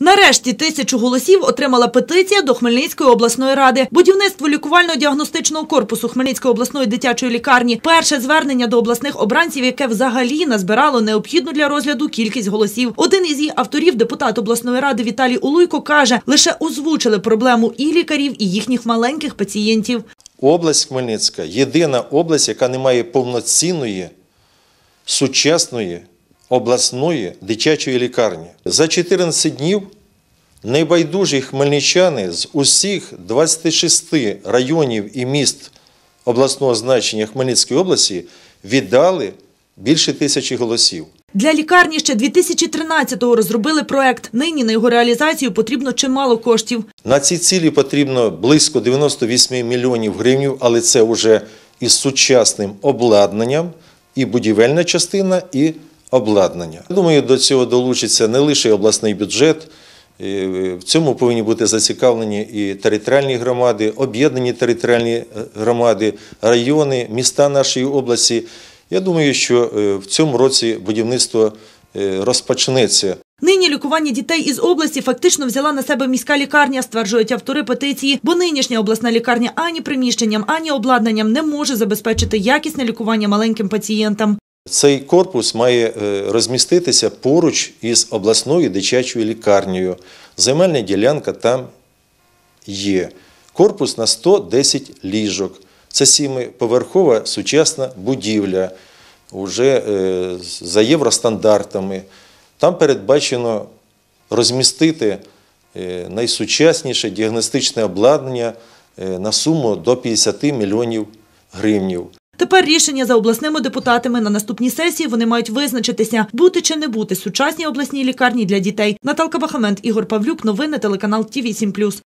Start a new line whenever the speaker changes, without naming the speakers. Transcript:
Нарешті тисячу голосів отримала петиція до Хмельницької обласної ради. Будівництво лікувально-діагностичного корпусу Хмельницької обласної дитячої лікарні перше звернення до обласних обранців, яке взагалі назбирало необхідну для розгляду кількість голосів. Один із її авторів, депутат обласної ради Віталій Улуйко, каже, лише озвучили проблему і лікарів, і їхніх маленьких пацієнтів.
Область Хмельницька єдина область, яка не має повноцінної сучасної обласної дитячої лікарні. За 14 днів найбайдужі хмельничани з усіх 26 районів і міст обласного значення Хмельницької області віддали більше тисячі голосів.
Для лікарні ще 2013-го розробили проект. Нині на його реалізацію потрібно чимало коштів.
На ці цілі потрібно близько 98 мільйонів гривень, але це вже із сучасним обладнанням, і будівельна частина, і обладнання. Думаю, до цього долучиться не лише обласний бюджет. В цьому повинні бути зацікавлені і територіальні громади, об'єднані територіальні е, громади, райони, міста нашої області. Я думаю, що е, в цьому році будівництво е, розпочнеться.
Нині лікування дітей із області фактично взяла на себе міська лікарня, стверджують автори петиції, бо нинішня обласна лікарня ані приміщенням, ані обладнанням не може забезпечити якісне лікування маленьким пацієнтам.
Цей корпус має е, розміститися поруч із обласною дитячою лікарнею. Земельна ділянка там є. Корпус на 110 ліжок. Це сімиповерхова сучасна будівля уже е, за євростандартами. Там передбачено розмістити е, найсучасніше діагностичне обладнання на суму до 50 мільйонів гривнів.
Тепер рішення за обласними депутатами на наступній сесії вони мають визначитися, бути чи не бути сучасній обласній лікарні для дітей. Наталка Бахамент, Ігор Павлюк, новини телеканал Ті 7